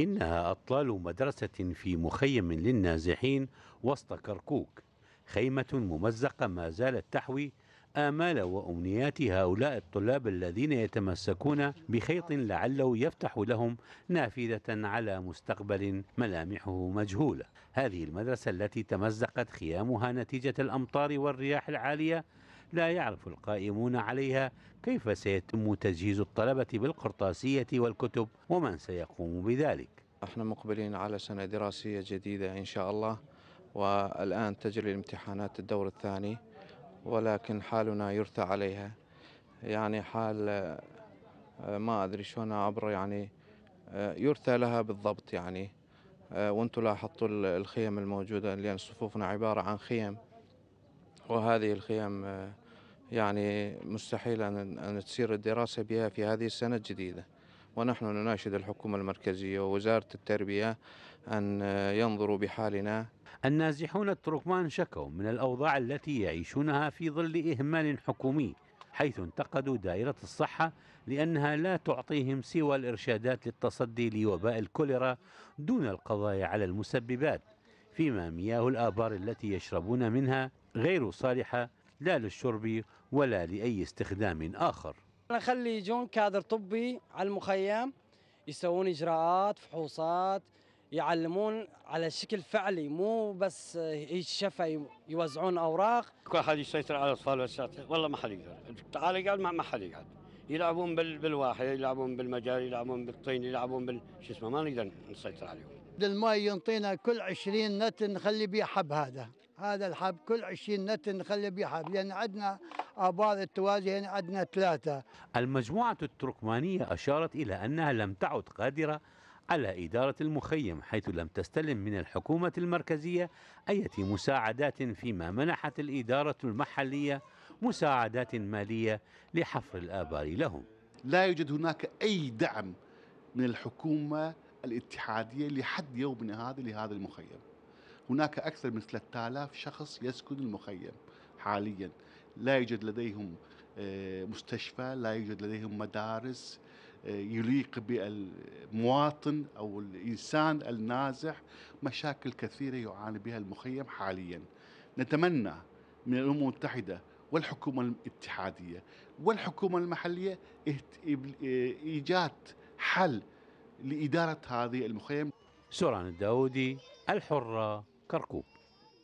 إنها أطلال مدرسة في مخيم للنازحين وسط كركوك خيمة ممزقة ما زالت تحوي آمال وأمنيات هؤلاء الطلاب الذين يتمسكون بخيط لعله يفتح لهم نافذة على مستقبل ملامحه مجهولة هذه المدرسة التي تمزقت خيامها نتيجة الأمطار والرياح العالية لا يعرف القائمون عليها كيف سيتم تجهيز الطلبة بالقرطاسية والكتب ومن سيقوم بذلك احنا مقبلين على سنة دراسية جديدة إن شاء الله والآن تجري الامتحانات الدور الثاني ولكن حالنا يرثى عليها يعني حال آه، ما أدري شلون عبر يعني آه، يرثى لها بالضبط يعني آه، وانتم لاحظتوا الخيم الموجودة لأن صفوفنا عبارة عن خيم وهذه الخيام آه، يعني مستحيل أن تصير الدراسة بها في هذه السنة الجديدة ونحن نناشد الحكومة المركزية ووزارة التربية أن آه، ينظروا بحالنا النازحون التركمان شكوا من الأوضاع التي يعيشونها في ظل إهمال حكومي حيث انتقدوا دائرة الصحة لأنها لا تعطيهم سوى الإرشادات للتصدي لوباء الكوليرا دون القضاء على المسببات فيما مياه الآبار التي يشربون منها غير صالحة لا للشرب ولا لأي استخدام آخر نخلي يجون كادر طبي على المخيم يسوون إجراءات فحوصات يعلمون على شكل فعلي مو بس يتشفى يوزعون اوراق كل حد يسيطر على الاطفال والله ما حد يقدر تعال قال ما حد يقعد يلعبون بالواحد يلعبون بالمجاري يلعبون بالطين يلعبون بال شو اسمه ما نقدر نسيطر عليهم الماء ينطينا كل 20 نت نخلي بيه حب هذا هذا الحب كل 20 نت نخلي به حب لان عندنا ابار التوازي هنا يعني عندنا ثلاثه. المجموعه التركمانيه اشارت الى انها لم تعد قادره على اداره المخيم حيث لم تستلم من الحكومه المركزيه اي مساعدات فيما منحت الاداره المحليه مساعدات ماليه لحفر الابار لهم. لا يوجد هناك اي دعم من الحكومه الاتحاديه لحد يومنا هذا لهذا المخيم. هناك أكثر من 3000 شخص يسكن المخيم حاليا لا يوجد لديهم آه، مستشفى لا يوجد لديهم مدارس آه، يليق بالمواطن أو الإنسان النازح مشاكل كثيرة يعاني بها المخيم حاليا نتمنى من الأمم المتحدة والحكومة الاتحادية والحكومة المحلية آه، إيجاد حل لإدارة هذه المخيم سوران الداودي الحرة كركوك